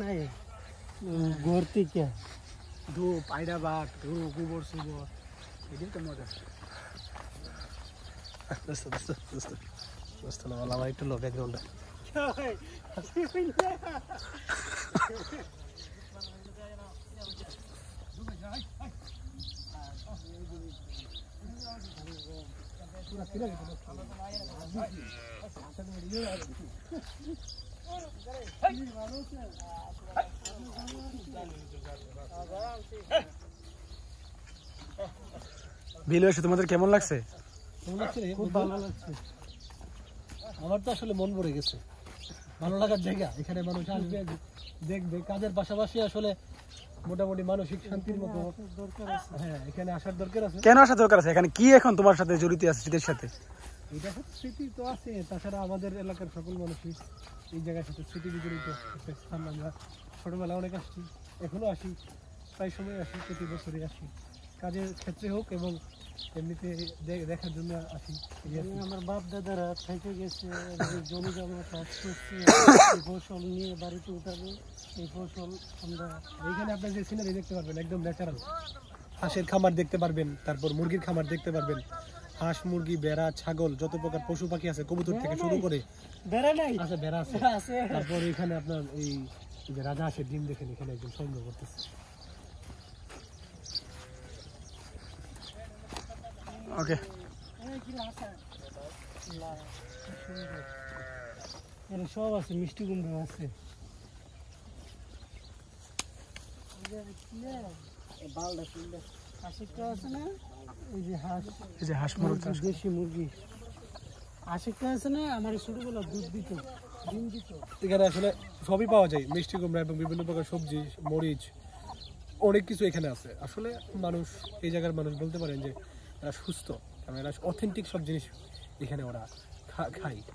नहीं गोरती क्या धूप आयडा बात धूप गोबर सुबर हेर्यो त मजा जस्तो जस्तो जस्तो जस्तो होला भाइ टुलो ब्याकग्राउन्ड पुरा किन তোমাদের কেমন লাগছে খুব ভালো লাগছে আমার তো আসলে মন ভরে গেছে ভালো লাগার জায়গা এখানে মানুষ আসবে দেখবে কাজের পাশাপাশি আসলে মোটামুটি মানসিক শান্তির মতো দরকার আছে হ্যাঁ এখানে আসার দরকার আছে কেন আসার দরকার আছে এখানে কি এখন তোমার সাথে জড়িত আছে স্মৃতির সাথে এটা স্মৃতি তো আছে তাছাড়া আমাদের এলাকার সকল মানুষই এই জায়গার সাথে স্মৃতি বিজড়িত একটা স্থান আমরা ছোটোবেলা অনেক আসছি এখনও আসি প্রায় সময় আসি প্রতি বছরই আসি কাজের ক্ষেত্রে হোক এবং এমনিতে দেখার জন্য আসি আমার বাপ দাদারা থেকে গেছে জমি জমা কাজ করছে ফসল নিয়ে বাড়িতে উঠাবে এই ফসল আমরা এইখানে আপনার যে সিনারি দেখতে পারবেন একদম ন্যাচারাল হাঁসের খামার দেখতে পারবেন তারপর মুরগির খামার দেখতে পারবেন হাঁস মুরগি বেড়া ছাগল যত প্রকার পশু পাখি আছে কবুতর থেকে শুরু করে বেড়া নাই বেড়া আছে তারপর এখানে আপনার এই যে রাজা ডিম দেখেন এখানে করতেছে ওকে সব আছে মিষ্টি কুমড়ো আছে আছে না এই যে হাঁস মুরগি দেশি মুরগি আশিকটা আছে না আমার ছোটবেলা দুধ দিত ডিম দিত এখানে আসলে সবই পাওয়া যায় মিষ্টি কুমড়া এবং বিভিন্ন প্রকার সবজি মরিচ অনেক কিছু এখানে আছে আসলে মানুষ এই জায়গার মানুষ বলতে পারেন যে এরা সুস্থ কারণ এরা অথেন্টিক সব জিনিস এখানে ওরা খায়